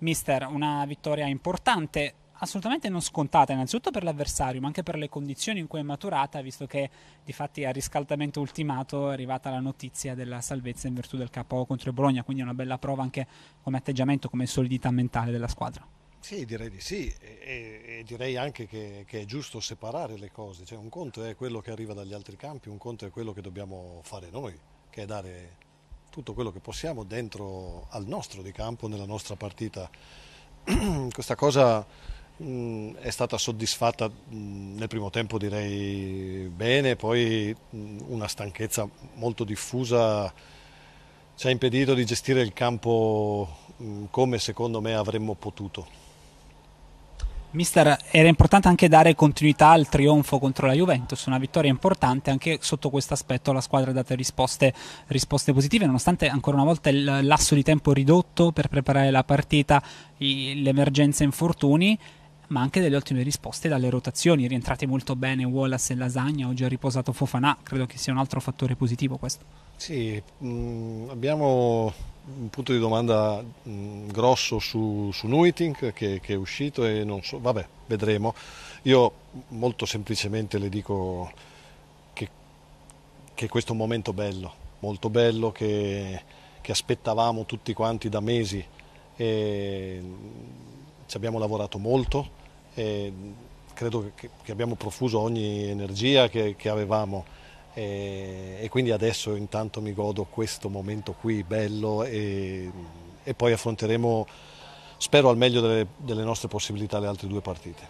Mister, una vittoria importante, assolutamente non scontata innanzitutto per l'avversario ma anche per le condizioni in cui è maturata visto che di fatti a riscaldamento ultimato è arrivata la notizia della salvezza in virtù del KO contro il Bologna quindi è una bella prova anche come atteggiamento come solidità mentale della squadra sì, direi di sì e, e direi anche che, che, è giusto separare le cose, cioè, un conto è quello che arriva dagli altri campi, un conto è quello che dobbiamo fare noi, che è dare tutto quello che possiamo dentro al nostro di campo, nella nostra partita. Questa cosa mh, è stata soddisfatta mh, nel primo tempo direi bene, poi mh, una stanchezza molto diffusa ci ha impedito di gestire il campo come secondo me avremmo potuto. Mister, era importante anche dare continuità al trionfo contro la Juventus, una vittoria importante anche sotto questo aspetto. La squadra ha dato risposte, risposte, positive, nonostante ancora una volta il lasso di tempo ridotto per preparare la partita, l'emergenza infortuni, ma anche delle ottime risposte dalle rotazioni. Rientrate molto bene Wallace e Lasagna, oggi ha riposato Fofanà, credo che sia un altro fattore positivo questo. Sì, mh, mm, abbiamo un punto di domanda mh, grosso su, su Nuiting che, che, è uscito e non so, vabbè, vedremo. Io molto semplicemente le dico che, che questo è un momento bello, molto bello che, che aspettavamo tutti quanti da mesi e ci abbiamo lavorato molto e credo che, abbiamo profuso ogni energia che avevamo e, e, quindi adesso intanto mi godo questo momento qui bello e, e poi affronteremo spero al meglio delle, delle nostre possibilità le altre due partite.